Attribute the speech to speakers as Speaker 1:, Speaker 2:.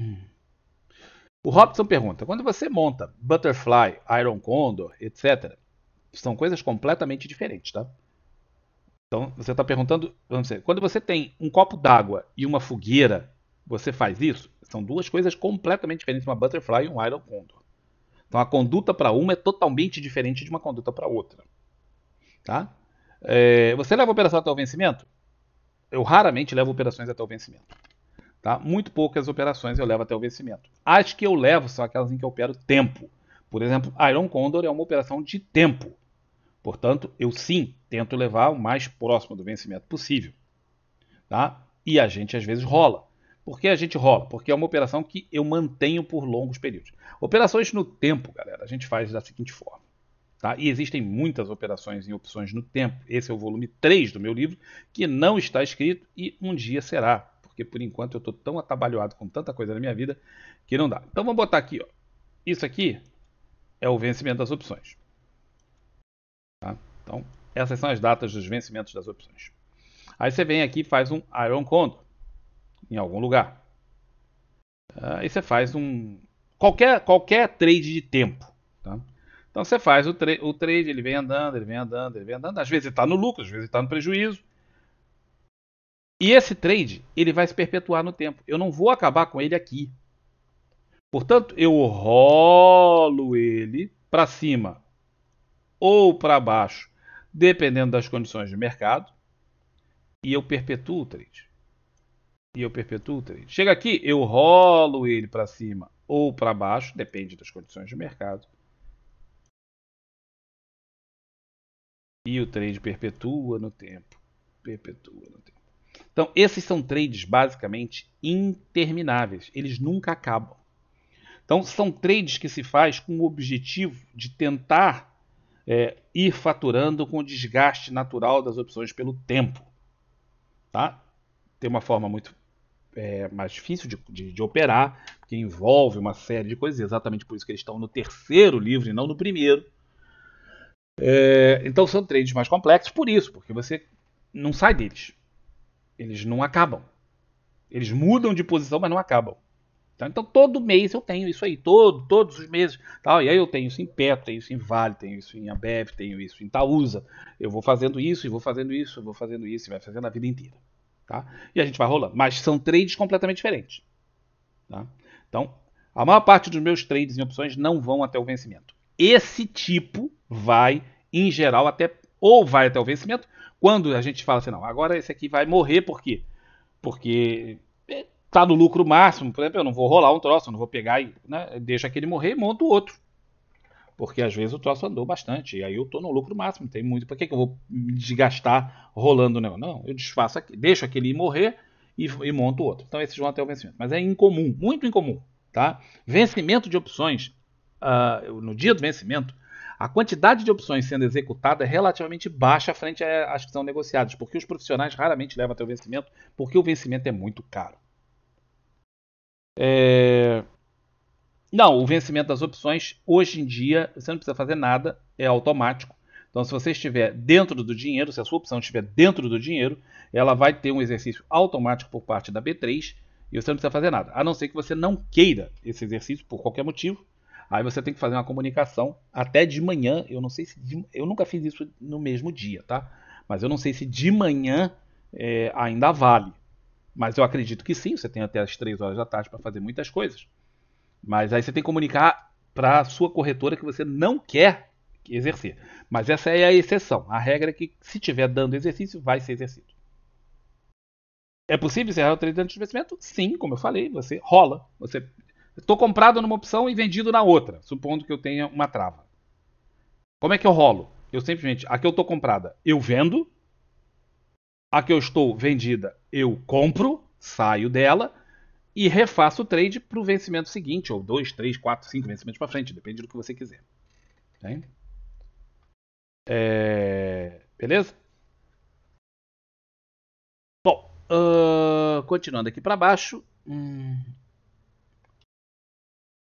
Speaker 1: Hum. O Robson pergunta: quando você monta Butterfly, Iron Condor, etc., são coisas completamente diferentes, tá? Então você está perguntando, vamos dizer, quando você tem um copo d'água e uma fogueira, você faz isso? São duas coisas completamente diferentes, uma Butterfly e um Iron Condor. Então a conduta para uma é totalmente diferente de uma conduta para outra, tá? É, você leva a operação até o vencimento? Eu raramente levo operações até o vencimento. Tá? Muito poucas operações eu levo até o vencimento. As que eu levo são aquelas em que eu opero tempo. Por exemplo, Iron Condor é uma operação de tempo. Portanto, eu sim tento levar o mais próximo do vencimento possível. Tá? E a gente às vezes rola. Por que a gente rola? Porque é uma operação que eu mantenho por longos períodos. Operações no tempo, galera, a gente faz da seguinte forma. Tá? E existem muitas operações em opções no tempo. Esse é o volume 3 do meu livro, que não está escrito e um dia será porque por enquanto eu estou tão atabalhoado com tanta coisa na minha vida que não dá. Então vamos botar aqui, ó. Isso aqui é o vencimento das opções. Tá? Então, essas são as datas dos vencimentos das opções. Aí você vem aqui e faz um Iron Condor em algum lugar. Aí ah, você faz um. Qualquer, qualquer trade de tempo. Tá? Então você faz o, tra o trade, ele vem andando, ele vem andando, ele vem andando. Às vezes ele está no lucro, às vezes ele está no prejuízo. E esse trade, ele vai se perpetuar no tempo. Eu não vou acabar com ele aqui. Portanto, eu rolo ele para cima ou para baixo, dependendo das condições de mercado, e eu perpetuo o trade. E eu perpetuo o trade. Chega aqui, eu rolo ele para cima ou para baixo, depende das condições de mercado. E o trade perpetua no tempo. Perpetua no tempo. Então, esses são trades basicamente intermináveis, eles nunca acabam. Então, são trades que se faz com o objetivo de tentar é, ir faturando com o desgaste natural das opções pelo tempo. Tá? Tem uma forma muito é, mais difícil de, de, de, operar, que envolve uma série de coisas, é exatamente por isso que eles estão no terceiro livro e não no primeiro. É, então, são trades mais complexos por isso, porque você não sai deles. Eles não acabam. Eles mudam de posição, mas não acabam. Então, então todo mês eu tenho isso aí, todo, todos os meses. Tal. E aí eu tenho isso em Petro, tenho isso em Vale, tenho isso em Abev, tenho isso em Itaúsa. Eu vou fazendo isso, e vou fazendo isso, vou fazendo isso, e vai fazendo a vida inteira. Tá? E a gente vai rolando. Mas são trades completamente diferentes. Tá? Então, a maior parte dos meus trades em opções não vão até o vencimento. Esse tipo vai, em geral, até ou vai até o vencimento, quando a gente fala assim, não, agora esse aqui vai morrer, por quê? Porque está é, no lucro máximo, por exemplo, eu não vou rolar um troço, eu não vou pegar e né, deixa aquele morrer e monto outro. Porque às vezes o troço andou bastante, e aí eu estou no lucro máximo, tem muito. Para que, que eu vou me desgastar rolando? Não, não eu desfaço aqui, deixo aquele morrer e, e monto outro. Então esses vão até o vencimento. Mas é incomum, muito incomum. Tá? Vencimento de opções, uh, no dia do vencimento, a quantidade de opções sendo executada é relativamente baixa frente às que são negociadas, porque os profissionais raramente levam até o vencimento, porque o vencimento é muito caro. É... Não, o vencimento das opções, hoje em dia, você não precisa fazer nada, é automático. Então, se você estiver dentro do dinheiro, se a sua opção estiver dentro do dinheiro, ela vai ter um exercício automático por parte da B3 e você não precisa fazer nada. A não ser que você não queira esse exercício por qualquer motivo, Aí você tem que fazer uma comunicação até de manhã. Eu não sei se. De, eu nunca fiz isso no mesmo dia, tá? Mas eu não sei se de manhã é, ainda vale. Mas eu acredito que sim, você tem até as 3 horas da tarde para fazer muitas coisas. Mas aí você tem que comunicar para a sua corretora que você não quer exercer. Mas essa é a exceção. A regra é que se estiver dando exercício, vai ser exercido. É possível encerrar o trade antes do vencimento? Sim, como eu falei, você rola. Você Estou comprado numa opção e vendido na outra, supondo que eu tenha uma trava. Como é que eu rolo? Eu simplesmente, a que eu estou comprada, eu vendo. A que eu estou vendida, eu compro, saio dela e refaço o trade para o vencimento seguinte, ou 2, 3, 4, 5 vencimentos para frente, depende do que você quiser. É... Beleza? Bom, uh, continuando aqui para baixo. Hum,